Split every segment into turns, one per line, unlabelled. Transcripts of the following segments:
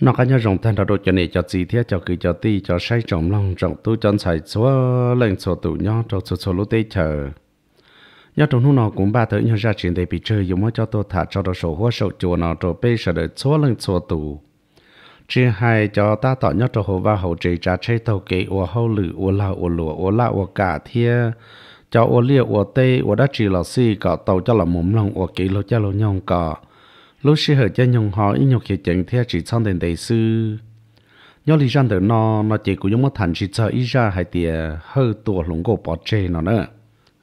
nó có nhau rồng thân đó đồ cho này cho gì thế cho cứ cho ti cho say trọng lòng trọng tu chân xài số lên số tụ nhau trồng số số lúc tê chờ nhớ trong lúc nó cũng ba tới nhau ra chuyện để bị chơi dùng mới cho tôi thả cho đồ sổ hoa sổ chùa nó trồng bê sợ đợi số lên số tụ chỉ hai cho ta tỏ nhớ cho hồ và hậu trì trà chơi tàu kế ua hậu lử ua la ua lụa ua la ua cả thia cho ua lia ua tê ua đã chỉ là si cả tàu cho là mồm lòng ua kế lô cho lô nhong cả lúc xưa hở cho nhung họ ý nhục hiện chẳng theo chỉ trong đền đại sư nhớ lý rằng được nó nó chỉ cũng giống một thành chỉ cho ý ra hai tiề hơi tua lũng cổ bỏ chê nó nữa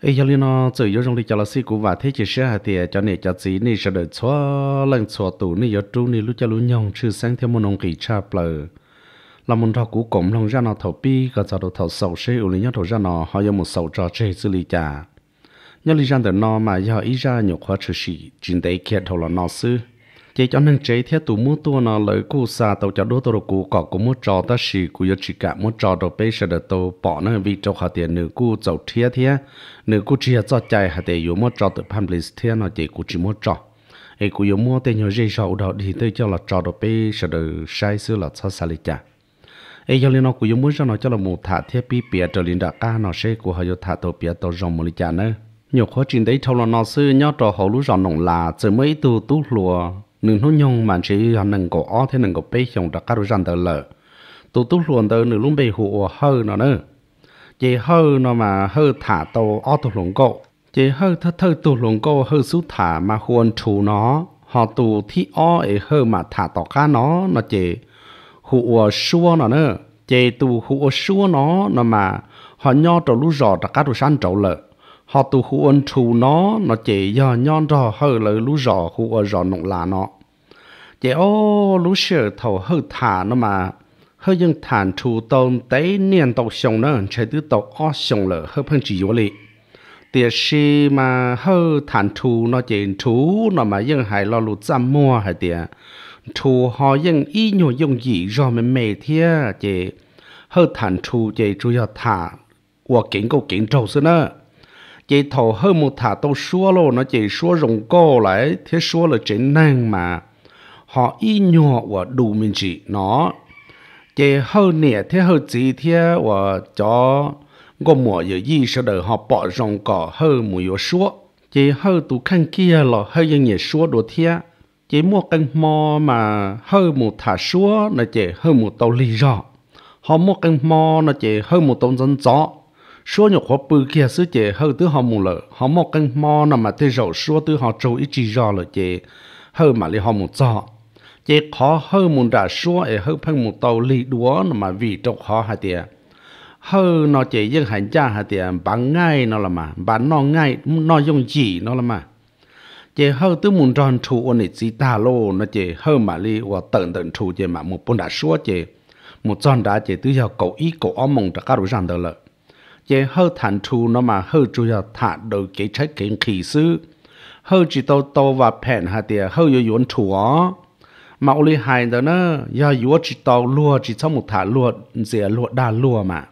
ấy giờ lý nó tự do trong lý cho là sĩ cũng và thế chỉ sẽ hai tiề cho nè cho chỉ nè sẽ được xóa lần xóa tù nè giờ trú nè lúc cho lúc nhung chưa sáng theo môn ông kỳ cha bờ là môn thọ cũ cổng lòng ra nó thầu pi có cho đồ thầu sầu sẽ ủ lý nhớ thầu ra nó họ dùng một sầu trò chê xử lý chả nhớ lý rằng từ nó mà do ý ra nhiều khóa trừ sĩ chính tế kia thầu là nó sư chỉ cho nên chế thiết tụ mua tua nó lấy cụ xa tàu cho đô tàu cụ cọ cụ mua trò ta sĩ cụ yếu chỉ cả mua trò đồ bê sẽ được tàu bỏ nó vì trâu khả tiền nữ cụ dầu thiết thiết nữ cụ chia cho chạy hạt tiền dùng mua trò tự phan lịch thiết nó chỉ cụ chỉ mua trò ấy cụ dùng mua tiền nhiều dây sầu đó thì tôi cho là trò đồ bê sẽ được sai sư là sao xa lý chả ấy cho nên nó cụ dùng mua cho nó cho là một thả thiết bị bịa trở lên đã ca nó sẽ cụ họ yếu thả tàu bịa tàu dòng một lịch chả nữa nhiều khó trình đấy thâu là nó sư nhớ trò hậu lũ rọn nồng là từ mấy từ tu lùa nửa nó nhung mà chỉ là nâng cổ ó thế nâng cổ bê chồng đặc các đối răn tờ lợ tu tu lùa tờ nửa lúc bê hụ hơ nó nữa chỉ hơ nó mà hơ thả tàu ó tu lùn cổ chỉ hơ thơ thơ tu lùn cổ hơ sú thả mà huân chủ nó họ tu thi ó ấy hơ mà thả tỏ cá nó nó chỉ hụ xua nó nữa chỉ tu hụ xua nó nó mà họ nho trò lũ rọ đặc các đối răn trầu lợ họ tu khu ân thù nó nó chỉ do nhon rò hơi lỡ lú rò khu ở rò nụng là nó chỉ ô lú sửa thầu hơi thả nó mà hơi dân thản thù tôn tế niên tộc sông nó chạy tứ tộc o sông lở hơi phân chỉ vô lị tiệt si mà hơi thản thù nó chỉ thú nó mà dân hải lo lụt ra mua hay tiệt thù họ dân y nhổ dùng gì rồi mình mệt thia chỉ hơi thản thù chỉ chủ yếu thả qua kiến câu kiến trâu xưa nữa chị thầu hơn một thả tôi xua lô nó chỉ xua rồng cô lại thế xua là chế năng mà họ y nhỏ và đủ mình chỉ nó chị hơn nè thế hơn gì thế và cho ngô mùa giờ gì sẽ đợi họ bỏ rồng cỏ hơn mùi giờ xua chị hơn tụ khăn kia là hơi dân nhẹ xua đồ thế chị mua căn mò mà hơn một thả xua là chị hơn một tàu lì rõ họ mua căn mò là chị hơn một tàu dân gió số nhiều khó bự kia sứ chế hơn tứ họ mù lợ họ một canh mò nằm mà thế rậu số thứ họ trâu ít chỉ rõ lợ chế hơn mà li họ mù cho chế khó hơn mù đã số ấy hơn phân mù tàu lì đúa nằm mà vì trâu khó hai tiền hơn nó chế dân hành cha hai tiền bán ngay nó là mà bán nó ngay nó dùng gì nó là mà chế hơn tứ muốn tròn chủ ôn nít gì ta lô nó chế hơn mà li và tận tận chủ chế mà một bún đã số chế một tròn đã chế tứ giờ cậu ý cậu ôm mùng đã cá đủ rằng đó lợ ye hơ thản thù nó mà hơ chủ ya thả đầu cái trái kiến khí sư hơ chỉ tàu tàu và phèn hà tiề hơ yo yốn thù ó mà ô li hai nó ya yo chỉ tàu lúa chỉ trong một thả lúa dìa lúa đa lúa mà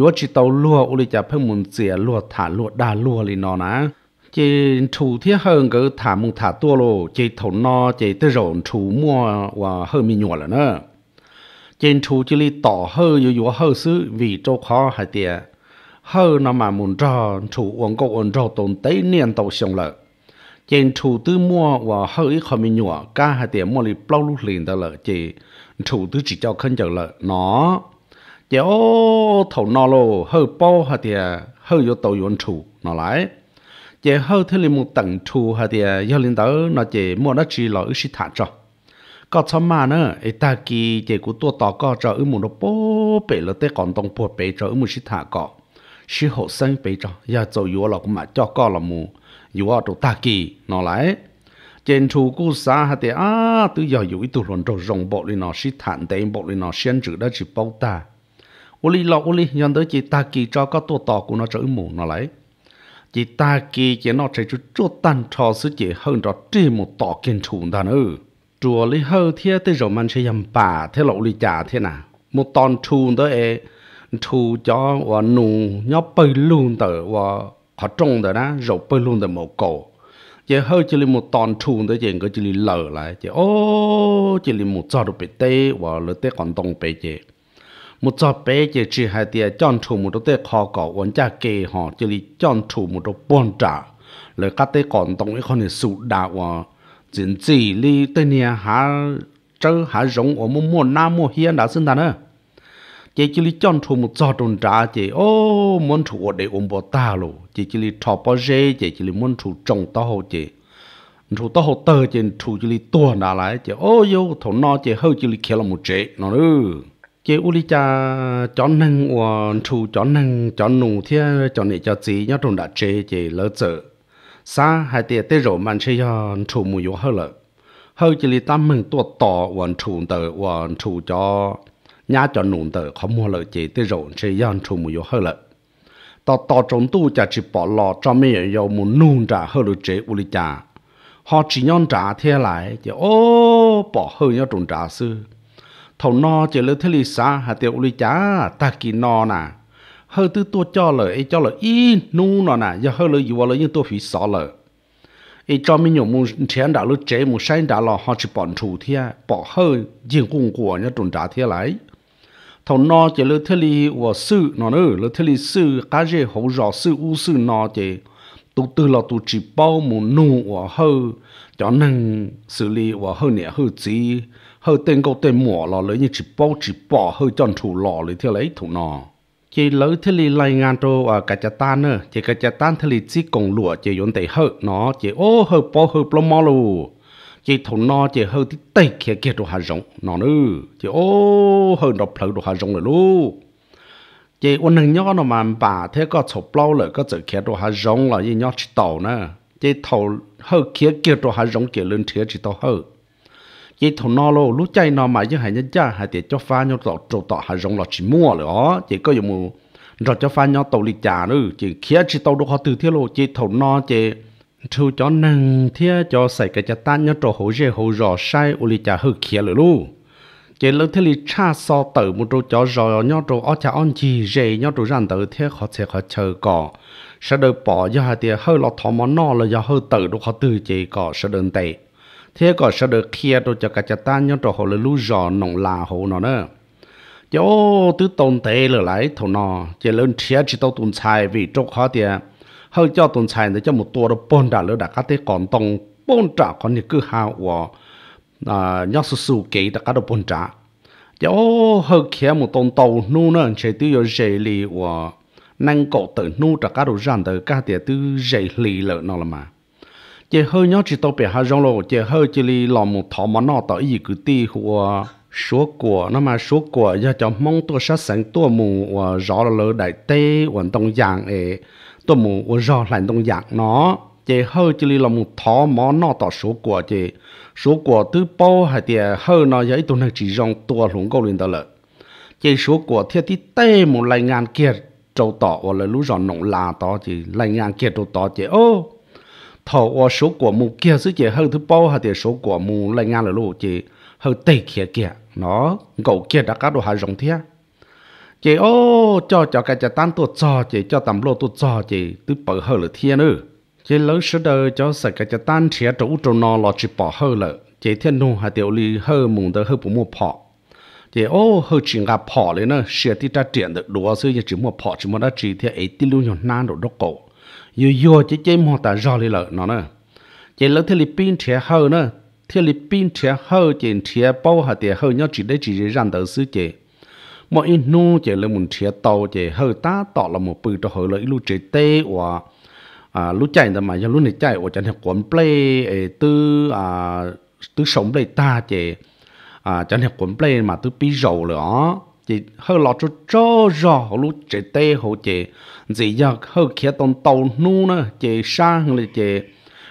yo chỉ tàu lúa ô li chả muốn dìa lúa thả lúa đa lúa li nó nà chỉ thù hơn cái thả một thả tua lô chỉ thổ no chỉ tới rộn thù mua và hơi mi nhọ là nữa trên thù chỉ li tỏ hơi yo yo hơi sư vì chỗ khó hà tiề hơ nó mà muốn cho chủ uống cậu uống cho tồn tới niên tàu xong lợ trên chủ tư mua và hơ ít khó mình nhỏ cả hai tiền mua lì bao lúc liền đó lợ chỉ chủ tư chỉ cho khăn chờ lợ nó chỉ ô thầu nó lô hơ bao hai tiền hơ vô tàu uống chủ nó lại chỉ hơ thế lì một tầng chủ hai tiền do lên đó nó chỉ mua nó chỉ lỡ ít thả cho có cho mà nữa ấy ta kỳ chỉ của tua tỏ có cho ư một nó bố bể lỡ tê còn tông bùa bể cho ư một ít thả cọ sư hộ sinh bị cho giờ cho yêu là cũng mà cho co là mù yêu ở chỗ ta kỳ nó lại trên chú cú xa hả tế à tự giờ yếu tụ luận trâu rồng bộ lý nó sĩ thản tế bộ lý nó xuyên chữ đó chỉ bao ta ô lý lọ ô lý nhận tới chỉ ta kỳ cho có tổ tỏ của nó trở mù nó lại chỉ ta kỳ chỉ nó chạy chú chú tan trò sư chỉ hơn đó chỉ một tỏ kiên chủ ta nữa chùa lý hơ thiết tới rồi mình sẽ dầm bà thế lộ lý trả thế nào một tòn trùn tới thu cho và nụ nhó bơi luôn tờ và họ trông tờ đó rồi bơi luôn tờ một cổ chỉ hơi chỉ là một toàn thùng tới chuyện cái chỉ là lở lại chỉ ô chỉ là một trò bị bể tê và lỡ tê còn tông bể chế, một trò bể chế chỉ hai tia chọn thùng một đồ tê khó cỏ vẫn cha kê họ chỉ là chọn thùng một đồ bòn trả lỡ các tê còn tông ấy con này sụt đá và chính chỉ li tê nia há chơi há giống ở một môn nam một hiền đã sinh ra nữa chỉ chỉ li chọn thu một giọt tròn trả chỉ ô muốn thu ở đây ôm bỏ ta lù chỉ chỉ li thọ bỏ rễ chỉ chỉ li muốn thu trồng tao hồ chỉ thu tao hồ tơ chỉ thu chỉ li tua nà lại chỉ ô yêu thổ no chỉ hơi chỉ li khéo là một chế nó nữa chỉ u li cha chọn năng và thu chọn năng chọn nụ thia chọn này cho gì nhớ tròn đã chế chỉ lỡ chợ xa hai tiệt tê rồi mình sẽ thu mùi yếu hơi lợ hơi chỉ li tam mừng tua tỏ và thu tờ và thu cho nhà cho nụn tờ không mua lợi chế tới rồi sẽ dân chủ mùi hơi lợi tò tò trong tu chả chỉ bỏ lò cho mẹ yêu muốn nụn trả hơi lợi chế uli chả họ chỉ nhon trả thế lại chứ ô bỏ hơi nhau trùng trả sư thầu no chỉ lấy thế lì xa hà tiêu uli chả ta kỳ no nà hơi tư tua cho lời ấy cho lời in nu nó nà giờ hơi lời dù lời như tua phí xỏ lời ý cho mình nhiều muốn chén đã lúc chế muốn sáng đã lo họ chỉ bọn chủ thế bỏ hơi riêng cùng của nhà trùng trả thế lại thầu no chỉ lơ thề li và sư nó nữa lơ thề li sư cá gì hậu rõ sư u sư nó chỉ tụ từ là tụ chỉ bao mù nụ và hơ cho nên xử lý và hơ nhẹ hơ chỉ hơ tên câu tên mỏ là lấy như chỉ bao chỉ bỏ hơ chọn thủ lò lấy theo lấy thủ nó chỉ lỡ thề li lai ngang trô và cả chả tan nữa chỉ cả chả tan thề li chỉ còn lụa chỉ yốn tệ hơ nó chỉ ô hơ bao hơ plom mò lù chị thầu no chị hơi tí tay kia kia đồ hà rộng nó nữa chị ô hơi đọc lỡ đồ hà rộng rồi luôn chị ôn hình nhóc nó mà bà thế có sổ bao lại có chữ kia đồ hà rộng là gì nhóc chỉ tàu nè chị thầu hơi kia kia đồ hà rộng kia lên thế chỉ tàu hơi chị thầu no luôn lúc chạy nó mà chứ hãy nhân cha hãy để cho pha nhau tàu tàu tàu hà rộng là chỉ mua rồi ó chỉ có dùng rồi cho pha nhau tàu lịch trả nữa chị kia chỉ tàu đồ họ từ thế luôn chị thầu no chị chú cho năng thia cho xảy cái cha ta nhớ trò hổ dê hổ rò sai uli cha hư khía lử lu chế lỡ thế li cha so tử một trò cho rò nhớ trò ở cha on chi dê nhớ trò rằng tử thia khó sẽ khó chờ cỏ sẽ đợi bỏ do hai tia hơi lọ thọ món nò là do hư tử đồ khó từ chế cỏ sẽ đơn tệ thế cỏ sẽ được khía đồ cho cả cha ta nhớ trò hổ lử lu rò nồng là hổ nó nữa cho tứ tồn tệ lỡ lại thầu nọ chế lớn thia chỉ tao tồn xài vì trâu khó tiệt hơi cho tuần xài để cho một tua đó bôn đã lỡ đã cá tê còn tông bôn trả còn như cứ hao và à nhóc su su kỹ đã cá được bôn trả cho hơi khi một tông tàu nu nó sẽ tiêu yo dễ lì và năng cổ tự nu đã cá được ràng từ các tiệt tư dễ lì lỡ nó là mà chế hơi nhóc chỉ tàu bể hai rong lô chế hơi chỉ lì lòng một thọ mà nó tới gì cứ tì của số của nó mà số của do cho mong tua sát sáng tua mù và rõ là lỡ đại tế hoàn tông dạng ấy tôi muốn tôi rõ lại đông dạng nó chỉ hơi chỉ là một thó mó nó tỏ số của chị, số của thứ bao hay thì hơi nó giấy tôi này chỉ rong tua lũng câu liền đó lợi chỉ số của thiết tí tê một lại ngàn kia trâu tỏ và lại lũ rõ nồng là tỏ chỉ lại ngàn kia trâu tỏ chị ô thọ và số của mù kia chứ chị hơi thứ bao hay thì số của mù lại ngàn là lũ chị hơi tê kia kia nó cậu kia đã cá đồ hà rong thiết chị ô cho cho cái cho tan tổ cho chị cho tầm lô tổ cho chị tự bỏ hơi là thiên nữa chị lớn sơ đời cho sợ cái cho tan chia chỗ chỗ nó lo chỉ bỏ hơi là chị thiên nu hà tiểu ly hơi mùng tới hơi bụng mua phọ chị ô hơi chỉ gặp phọ lên nữa sẽ đi ra triển được đồ sư chỉ mua phọ chỉ mua đã chỉ thì ấy tin luôn nhon nan đồ đốc cổ yo yo chị chơi mua ta rò lên lợ nó nữa chị lớn Philippines chia hơi nữa Philippines chia hơi chị chia bao hà tiểu hơi nhau chỉ để chỉ rằng tới sư chị mọi nu chỉ là một chia tàu chỉ hơi ta tỏ là một bữa cho hơi là lúc chế tê và à lúc chạy mà giờ lúc này chạy và chẳng hạn quấn play từ à từ sống play ta chỉ à chẳng hạn quấn play mà từ pi dầu nữa chỉ hơi lọt cho cho rõ lúc chế tê hồ chỉ gì giờ hơi kia tông tàu nu nữa chỉ sang là chỉ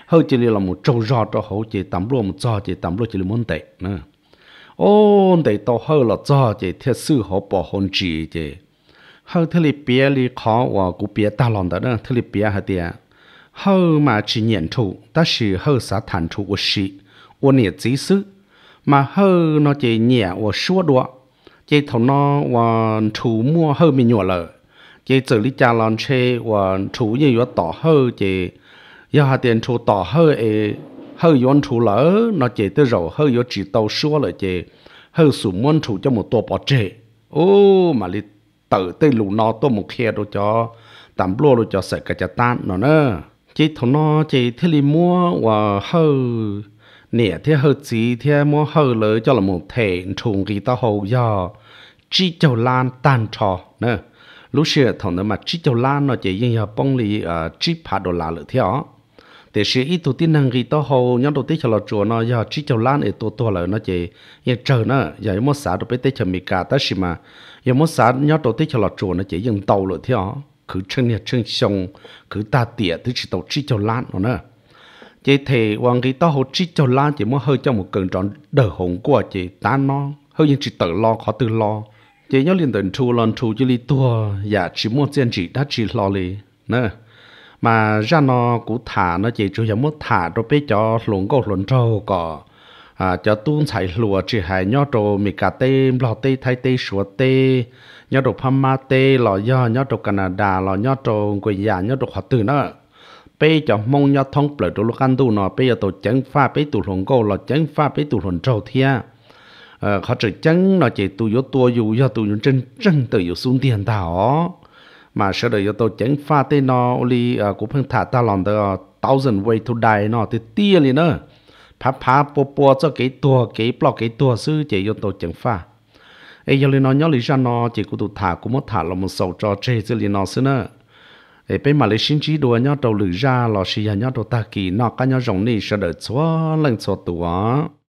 hơi chỉ là một trâu rõ cho hồ chỉ tắm luôn một giò chế tắm luôn chỉ là muốn tệ nữa ôn để tôi hơ là cho chị thiết sư họ bỏ hôn chị chị hơ thế li bia li khó và cú bia ta lòng đó đó thế li bia hả tiệt hơ mà chỉ nhận thụ ta chỉ hơ xã thành thụ của chị ôn niệm dí sư mà hơ nó chỉ nhẹ và xua đua chị thằng nó và thụ mua hơ mình nhỏ lợ chị tự lý cha lòng chê và thụ như vậy tỏ hơ chị giờ hạt tiền thụ tỏ hơ ấy hơi yon chú lỡ nó chế tới rồi hơi yon chỉ tàu xua lại chế hơi sủ muốn chú cho một tổ bỏ chế ô mà li tự tới lù nó tôi một khe đồ cho tạm lô đồ cho sợi cả chả tan nó nè chế thầu nó chế thế li mua và hơi nè thế hơi chỉ thế mua hơi lỡ cho là một thể trùng kỳ tao hầu do chỉ châu lan tan trò nè lúc xưa thằng nó mà chỉ châu lan nó chỉ riêng nhà bông li chỉ ờ, phá đồ lá lỡ theo để sĩ ít tụ tin năng ghi to hồ nhóm đầu tiên cho lọ chùa nó giờ chỉ cho lan ở tổ tổ lại nó chỉ giờ chờ nó giờ một xã được biết tới cho mì cà tới xí mà giờ một xã nhóm đầu tiên cho lọ chùa nó chỉ dừng tàu rồi theo cứ chân nhà chân sông cứ ta tiệt tới chỉ tàu chỉ cho lan nó nè chỉ thì hoàng ghi to hồ chỉ cho lan chỉ muốn hơi cho một cơn tròn đỡ hồn của chỉ ta nó hơi những chỉ tự lo khó tự lo chỉ nhớ liên tình chu lon chu chỉ li tua giờ dạ, chỉ muốn tiền chỉ đã chỉ lo li nè mà ra nó cũng thả nó chỉ chủ yếu muốn thả rồi bây cho luồng câu luồng trâu có à cho tuôn chảy lùa chỉ hay nhau trâu mì cà tê lò tê thay tê sủa tê nhau nhớ đồ ma tê lò do nhau đồ canada lò nhau trâu quỳ già dạ, nhau đồ hoạt tử nữa bây cho mong nhau thông bờ đồ lúc ăn tu nó bây giờ tổ chấn pha bây tổ luồng câu lò chấn pha bây tổ luồng trâu thia ờ họ chỉ chấn nó chỉ tu yếu tua dù do tụ yếu chân chân tự yếu xuống tiền tao mà sau đời tôi chẳng pha tên nó li ờ, của phương thả ta lòng the ờ, thousand way to die nó thì tia liền nữa phá phá po po cho cái tua cái plọ cái tua sư chỉ yo tôi chẳng pha ấy giờ liền nó nhớ lý ra nó chỉ của tôi thả cũng mất thả là một sầu cho chơi chứ liền nó sư nữa ấy bây mà lấy xin chỉ đùa nhau đầu lử ra lò xì nhà nhau đầu ta kỳ nó cả nhau rồng này sau đời xóa lần xóa tua